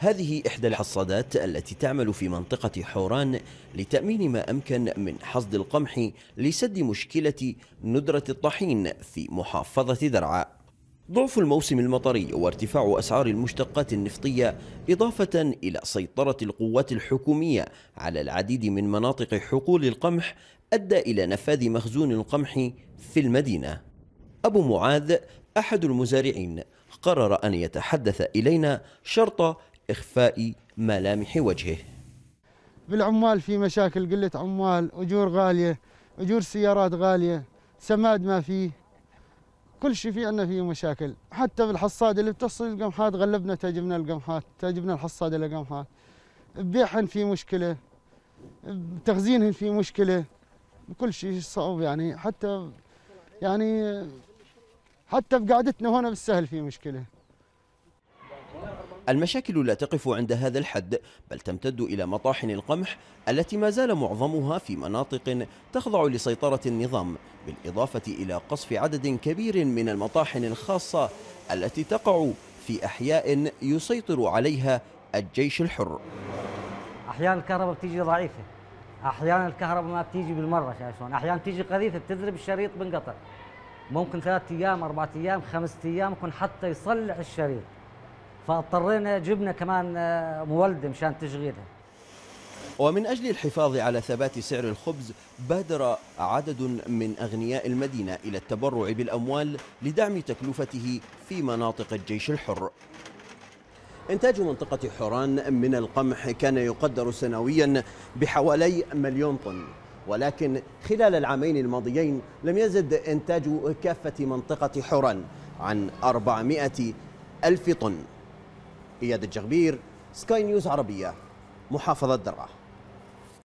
هذه إحدى الحصادات التي تعمل في منطقة حوران لتأمين ما أمكن من حصد القمح لسد مشكلة ندرة الطحين في محافظة درعا ضعف الموسم المطري وارتفاع أسعار المشتقات النفطية إضافة إلى سيطرة القوات الحكومية على العديد من مناطق حقول القمح أدى إلى نفاذ مخزون القمح في المدينة أبو معاذ أحد المزارعين قرر أن يتحدث إلينا شرط إخفاء ملامح وجهه بالعمال في مشاكل قلة عمال أجور غالية أجور سيارات غالية سماد ما فيه كل شيء في عندنا فيه مشاكل حتى بالحصاد اللي بتصل القمحات غلبنا تاجبنا القمحات تاجبنا الحصاد للقمحات ببيعهن في مشكلة بتخزينهن في مشكلة كل شيء صعب يعني حتى يعني حتى بقعدتنا هنا بالسهل في مشكله المشاكل لا تقف عند هذا الحد بل تمتد إلى مطاحن القمح التي ما زال معظمها في مناطق تخضع لسيطرة النظام بالإضافة إلى قصف عدد كبير من المطاحن الخاصة التي تقع في أحياء يسيطر عليها الجيش الحر أحيانا الكهرباء بتيجي ضعيفة أحيانا الكهرباء ما بتيجي بالمرة شايفون أحيانا بتيجي قذيفة بتذرب الشريط بنقطع ممكن ثلاثة أيام أربعة أيام خمسة أيام يكون حتى يصلح الشريط فاضطرينا جبنا كمان آه، مولد مشان تشغيلها ومن أجل الحفاظ على ثبات سعر الخبز بادر عدد من أغنياء المدينة إلى التبرع بالأموال لدعم تكلفته في مناطق الجيش الحر إنتاج منطقة حوران من القمح كان يقدر سنويا بحوالي مليون طن ولكن خلال العامين الماضيين لم يزد إنتاج كافة منطقة حوران عن 400 ألف طن إياد الجغبير سكاي نيوز عربية محافظة درعا